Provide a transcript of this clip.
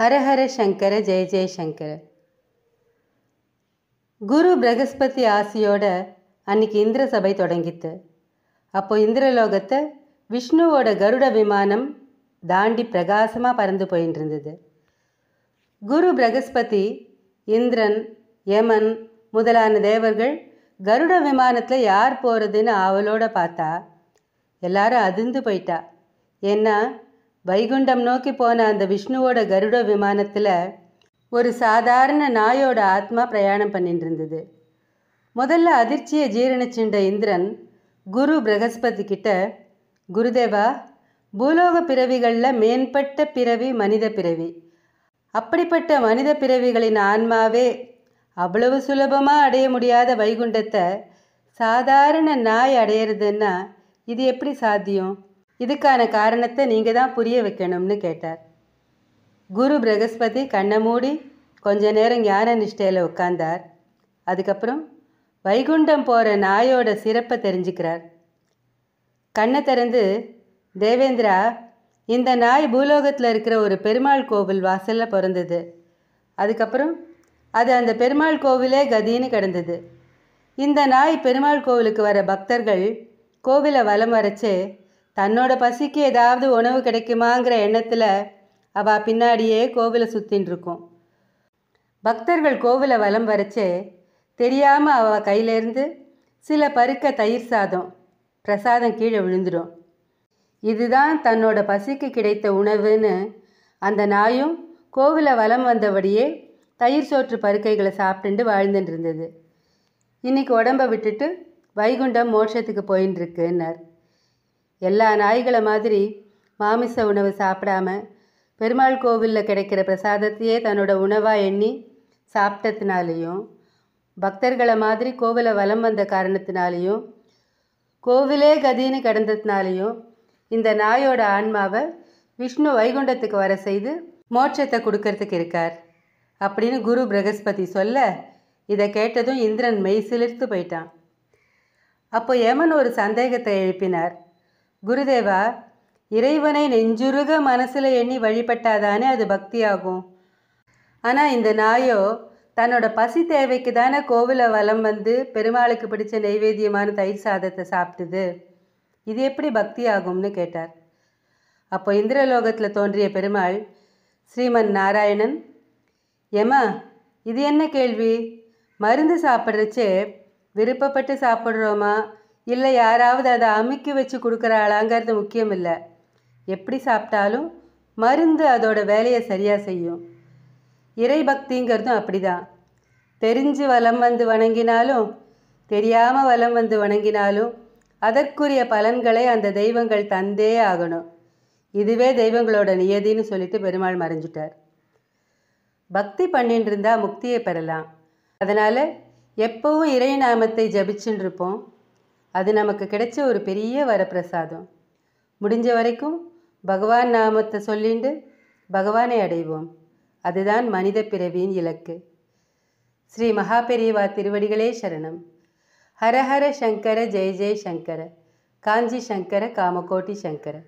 ஹரஹர சங்கர ஜெய ஜெயசங்கர குரு பிரகஸ்பதி ஆசியோட அன்னைக்கு இந்திர சபை தொடங்கித்து அப்போ இந்திரலோகத்தை விஷ்ணுவோட கருட விமானம் தாண்டி பிரகாசமாக பறந்து போயின்னு இருந்தது குரு பிரகஸ்பதி இந்திரன் யமன் முதலான தேவர்கள் கருட விமானத்தில் யார் போகிறதுன்னு ஆவலோடு பார்த்தா எல்லாரும் அதிர்ந்து போயிட்டா ஏன்னா வைகுண்டம் நோக்கி போன அந்த விஷ்ணுவோட கருட விமானத்தில் ஒரு சாதாரண நாயோட ஆத்மா பிரயாணம் பண்ணிட்டு இருந்தது முதல்ல அதிர்ச்சியை ஜீரணிச்சுண்ட இந்திரன் குரு பிரகஸ்பதி கிட்ட குருதேவா பூலோக பிறவிகளில் மேம்பட்ட பிறவி மனித பிறவி அப்படிப்பட்ட மனித பிறவிகளின் ஆன்மாவே அவ்வளவு சுலபமாக அடைய முடியாத வைகுண்டத்தை சாதாரண நாய் அடையிறதுன்னா இது எப்படி சாத்தியம் இதுக்கான காரணத்தை நீங்கள் தான் புரிய வைக்கணும்னு கேட்டார் குரு பிரகஸ்பதி கண்ணை மூடி கொஞ்ச நேரம் ஞான நிஷ்டையில் உட்கார்ந்தார் அதுக்கப்புறம் வைகுண்டம் போகிற நாயோட சிறப்பை தெரிஞ்சுக்கிறார் கண்ணை திறந்து தேவேந்திரா இந்த நாய் பூலோகத்தில் இருக்கிற ஒரு பெருமாள் கோவில் வாசலில் பிறந்தது அதுக்கப்புறம் அது அந்த பெருமாள் கோவிலே கதின்னு கிடந்தது இந்த நாய் பெருமாள் கோவிலுக்கு வர பக்தர்கள் கோவிலை வலம் வரைச்சே தன்னோட பசிக்கு ஏதாவது உணவு கிடைக்குமாங்கிற எண்ணத்தில் அவள் பின்னாடியே கோவிலை சுற்றின் இருக்கும் பக்தர்கள் கோவிலை வலம் வரைச்சே தெரியாமல் அவள் கையிலேருந்து சில பருக்க தயிர் சாதம் பிரசாதம் கீழே விழுந்துடும் இதுதான் தன்னோட பசிக்கு கிடைத்த உணவுன்னு அந்த நாயும் கோவிலை வலம் வந்தபடியே தயிர் சோற்று பருக்கைகளை சாப்பிட்டுண்டு வாழ்ந்துட்டு இருந்தது இன்றைக்கி உடம்பை விட்டுட்டு வைகுண்டம் மோட்சத்துக்கு போயின்னு இருக்குன்னார் எல்லா நாய்களை மாதிரி மாமிச உணவு சாப்பிடாம பெருமாள் கோவிலில் கிடைக்கிற பிரசாதத்தையே தன்னோட உணவாக எண்ணி சாப்பிட்டதுனாலையும் பக்தர்களை மாதிரி கோவிலை வலம் வந்த காரணத்தினாலையும் கோவிலே கதின்னு கிடந்ததுனாலையும் இந்த நாயோட ஆன்மாவை விஷ்ணு வைகுண்டத்துக்கு வர செய்து மோட்சத்தை கொடுக்கறதுக்கு இருக்கார் அப்படின்னு குரு பிரகஸ்பதி சொல்ல இதை கேட்டதும் இந்திரன் மெய் சிலிர்த்து போயிட்டான் அப்போ யமன் ஒரு சந்தேகத்தை எழுப்பினார் குருதேவா இறைவனை நெஞ்சுருக மனசில் எண்ணி வழிபட்டாதானே அது பக்தியாகும் ஆனால் இந்த நாயோ தன்னோட பசி தேவைக்கு தானே கோவிலை வலம் வந்து பெருமாளுக்கு பிடிச்ச நைவேத்தியமான தயிர் சாதத்தை சாப்பிட்டுது இது எப்படி பக்தி ஆகும்னு கேட்டார் அப்போ இந்திரலோகத்தில் தோன்றிய பெருமாள் ஸ்ரீமன் நாராயணன் ஏமா இது என்ன கேள்வி மருந்து சாப்பிட்றச்சே விருப்பப்பட்டு சாப்பிட்றோமா இல்லை யாராவது அதை அமுக்கி வச்சு கொடுக்குறாளாங்கிறது முக்கியம் இல்லை எப்படி சாப்பிட்டாலும் மருந்து அதோட வேலையை சரியாக செய்யும் இறை பக்திங்கிறதும் அப்படிதான் தெரிஞ்சு வலம் வந்து வணங்கினாலும் தெரியாமல் வலம் வந்து வணங்கினாலும் அதற்குரிய பலன்களை அந்த தெய்வங்கள் தந்தே ஆகணும் இதுவே தெய்வங்களோட நியதின்னு சொல்லிட்டு பெருமாள் மறைஞ்சிட்டார் பக்தி பண்ணிட்டு இருந்தால் முக்தியை பெறலாம் அதனால் எப்பவும் இறை நாமத்தை ஜபிச்சுட்டு இருப்போம் அது நமக்கு கிடைச்ச ஒரு பெரிய வரப்பிரசாதம் முடிஞ்ச வரைக்கும் பகவான் நாமத்தை சொல்லிண்டு பகவானை அடைவோம் அதுதான் மனித பிறவியின் இலக்கு ஸ்ரீ மகாபெரியவா திருவடிகளே சரணம் ஹரஹர சங்கர ஜெய ஜெய சங்கர காஞ்சி சங்கர காமகோட்டி சங்கர